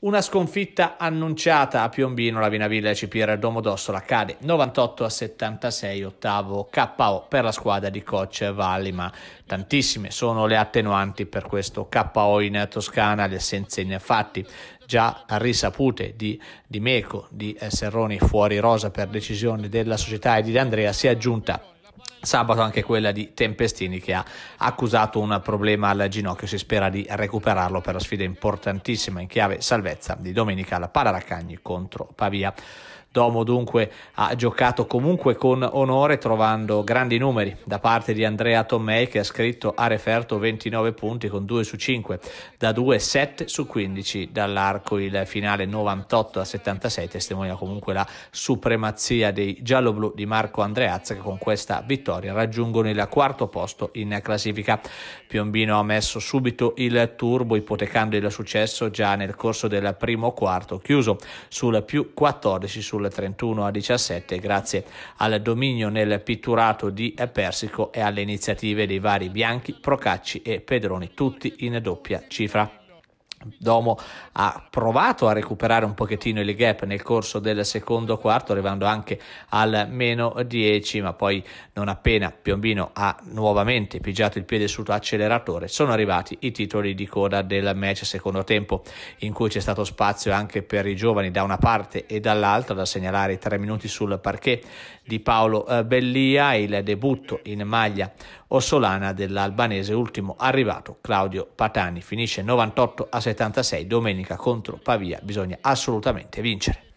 Una sconfitta annunciata a Piombino, la Vinavilla e CPR Domodossola cade 98 a 76, ottavo KO per la squadra di coach Valli, ma tantissime sono le attenuanti per questo KO in Toscana, le assenze infatti già risapute di, di Meco, di Serroni fuori rosa per decisione della società e di De Andrea si è aggiunta Sabato anche quella di Tempestini che ha accusato un problema al ginocchio, si spera di recuperarlo per la sfida importantissima in chiave salvezza di domenica alla Pararacagni contro Pavia. Domo dunque ha giocato comunque con onore trovando grandi numeri da parte di Andrea Tommei che ha scritto a referto 29 punti con 2 su 5 da 2 7 su 15 dall'arco il finale 98 a 76 testimonia comunque la supremazia dei gialloblu di Marco Andreazza che con questa vittoria raggiungono il quarto posto in classifica Piombino ha messo subito il turbo ipotecando il successo già nel corso del primo quarto chiuso sul più 14 sulla 31 a 17 grazie al dominio nel pitturato di Persico e alle iniziative dei vari Bianchi, Procacci e Pedroni, tutti in doppia cifra. Domo ha provato a recuperare un pochettino il gap nel corso del secondo quarto, arrivando anche al meno 10, ma poi non appena Piombino ha nuovamente pigiato il piede sull'acceleratore, sono arrivati i titoli di coda del match secondo tempo, in cui c'è stato spazio anche per i giovani da una parte e dall'altra, da segnalare i tre minuti sul parquet di Paolo eh, Bellia e il debutto in maglia ossolana dell'albanese ultimo arrivato Claudio Patani, finisce 98 a 70 76 domenica contro Pavia bisogna assolutamente vincere.